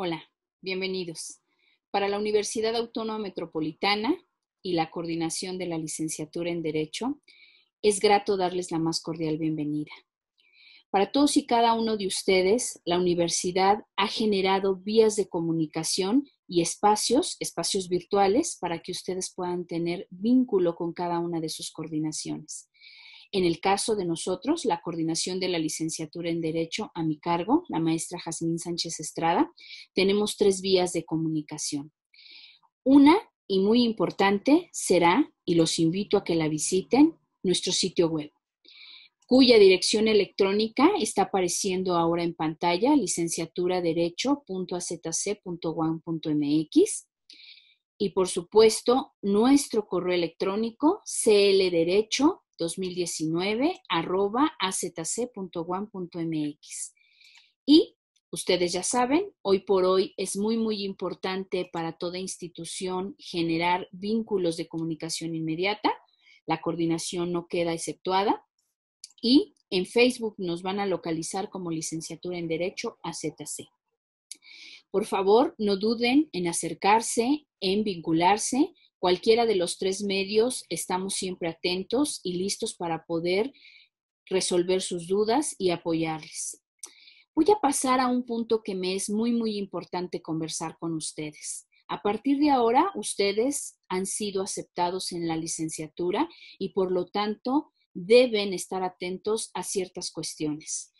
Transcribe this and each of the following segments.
Hola, bienvenidos. Para la Universidad Autónoma Metropolitana y la coordinación de la licenciatura en Derecho, es grato darles la más cordial bienvenida. Para todos y cada uno de ustedes, la universidad ha generado vías de comunicación y espacios, espacios virtuales, para que ustedes puedan tener vínculo con cada una de sus coordinaciones. En el caso de nosotros, la coordinación de la licenciatura en Derecho a mi cargo, la maestra Jazmín Sánchez Estrada, tenemos tres vías de comunicación. Una, y muy importante, será, y los invito a que la visiten, nuestro sitio web cuya dirección electrónica está apareciendo ahora en pantalla, licenciaturaderecho.acc.guan.mx. Y por supuesto, nuestro correo electrónico clderecho 2019 arroba azc.guam.mx. Y ustedes ya saben, hoy por hoy es muy, muy importante para toda institución generar vínculos de comunicación inmediata. La coordinación no queda exceptuada. Y en Facebook nos van a localizar como licenciatura en Derecho AZC. Por favor, no duden en acercarse, en vincularse Cualquiera de los tres medios, estamos siempre atentos y listos para poder resolver sus dudas y apoyarles. Voy a pasar a un punto que me es muy, muy importante conversar con ustedes. A partir de ahora, ustedes han sido aceptados en la licenciatura y por lo tanto deben estar atentos a ciertas cuestiones.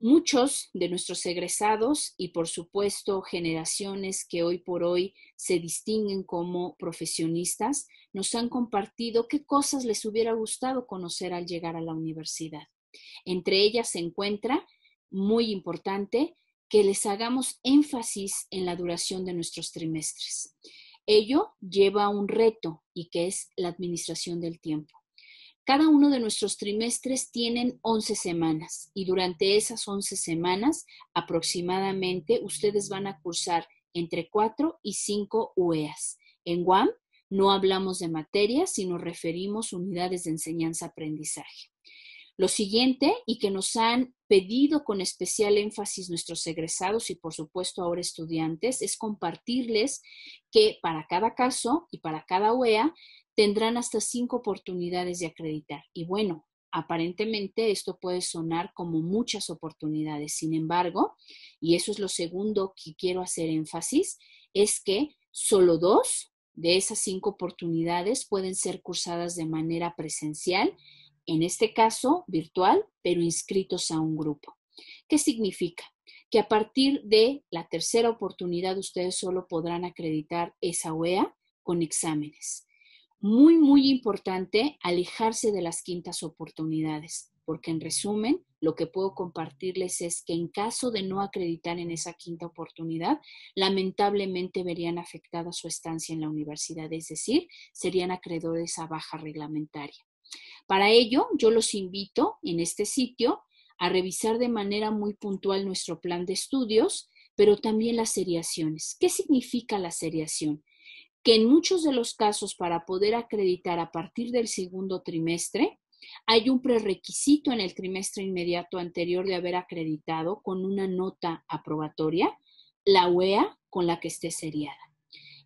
Muchos de nuestros egresados y por supuesto generaciones que hoy por hoy se distinguen como profesionistas nos han compartido qué cosas les hubiera gustado conocer al llegar a la universidad. Entre ellas se encuentra, muy importante, que les hagamos énfasis en la duración de nuestros trimestres. Ello lleva a un reto y que es la administración del tiempo. Cada uno de nuestros trimestres tienen 11 semanas y durante esas 11 semanas aproximadamente ustedes van a cursar entre 4 y 5 UEAs. En Guam no hablamos de materias, sino referimos unidades de enseñanza-aprendizaje. Lo siguiente, y que nos han pedido con especial énfasis nuestros egresados y por supuesto ahora estudiantes, es compartirles que para cada caso y para cada UEA, tendrán hasta cinco oportunidades de acreditar. Y bueno, aparentemente esto puede sonar como muchas oportunidades. Sin embargo, y eso es lo segundo que quiero hacer énfasis, es que solo dos de esas cinco oportunidades pueden ser cursadas de manera presencial, en este caso virtual, pero inscritos a un grupo. ¿Qué significa? Que a partir de la tercera oportunidad ustedes solo podrán acreditar esa OEA con exámenes muy, muy importante alejarse de las quintas oportunidades, porque en resumen, lo que puedo compartirles es que en caso de no acreditar en esa quinta oportunidad, lamentablemente verían afectada su estancia en la universidad, es decir, serían acreedores a baja reglamentaria. Para ello, yo los invito en este sitio a revisar de manera muy puntual nuestro plan de estudios, pero también las seriaciones. ¿Qué significa la seriación? que en muchos de los casos para poder acreditar a partir del segundo trimestre, hay un prerequisito en el trimestre inmediato anterior de haber acreditado con una nota aprobatoria la UEA con la que esté seriada.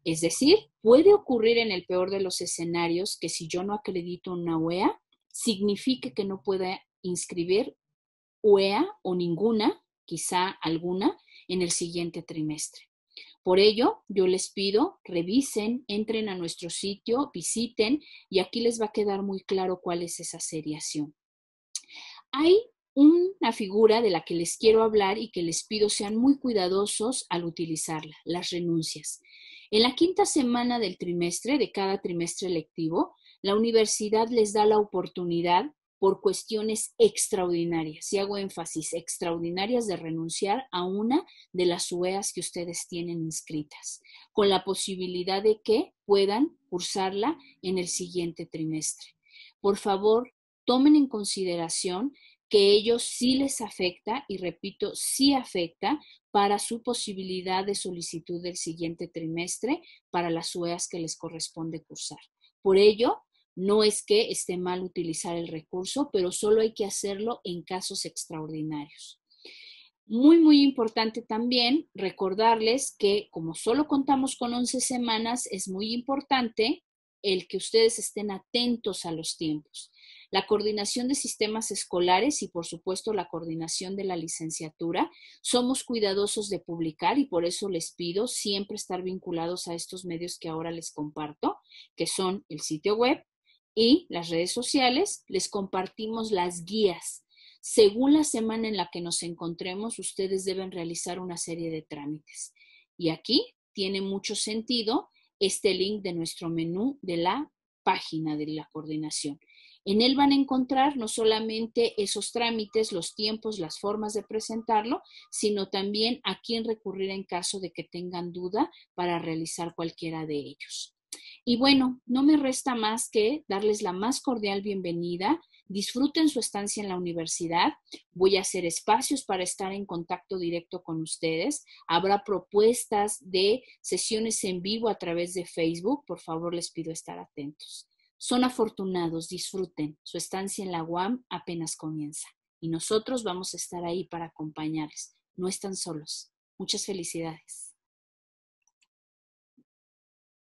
Es decir, puede ocurrir en el peor de los escenarios que si yo no acredito una UEA, signifique que no pueda inscribir UEA o ninguna, quizá alguna, en el siguiente trimestre. Por ello, yo les pido, revisen, entren a nuestro sitio, visiten y aquí les va a quedar muy claro cuál es esa seriación. Hay una figura de la que les quiero hablar y que les pido sean muy cuidadosos al utilizarla, las renuncias. En la quinta semana del trimestre, de cada trimestre lectivo, la universidad les da la oportunidad por cuestiones extraordinarias, y hago énfasis, extraordinarias de renunciar a una de las UEAs que ustedes tienen inscritas, con la posibilidad de que puedan cursarla en el siguiente trimestre. Por favor, tomen en consideración que ello sí les afecta, y repito, sí afecta para su posibilidad de solicitud del siguiente trimestre para las UEAs que les corresponde cursar. Por ello, no es que esté mal utilizar el recurso, pero solo hay que hacerlo en casos extraordinarios. Muy, muy importante también recordarles que como solo contamos con 11 semanas, es muy importante el que ustedes estén atentos a los tiempos. La coordinación de sistemas escolares y, por supuesto, la coordinación de la licenciatura. Somos cuidadosos de publicar y por eso les pido siempre estar vinculados a estos medios que ahora les comparto, que son el sitio web, y las redes sociales, les compartimos las guías. Según la semana en la que nos encontremos, ustedes deben realizar una serie de trámites. Y aquí tiene mucho sentido este link de nuestro menú de la página de la coordinación. En él van a encontrar no solamente esos trámites, los tiempos, las formas de presentarlo, sino también a quién recurrir en caso de que tengan duda para realizar cualquiera de ellos. Y bueno, no me resta más que darles la más cordial bienvenida. Disfruten su estancia en la universidad. Voy a hacer espacios para estar en contacto directo con ustedes. Habrá propuestas de sesiones en vivo a través de Facebook. Por favor, les pido estar atentos. Son afortunados, disfruten. Su estancia en la UAM apenas comienza y nosotros vamos a estar ahí para acompañarles. No están solos. Muchas felicidades.